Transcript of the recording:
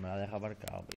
Me la deja aparcado.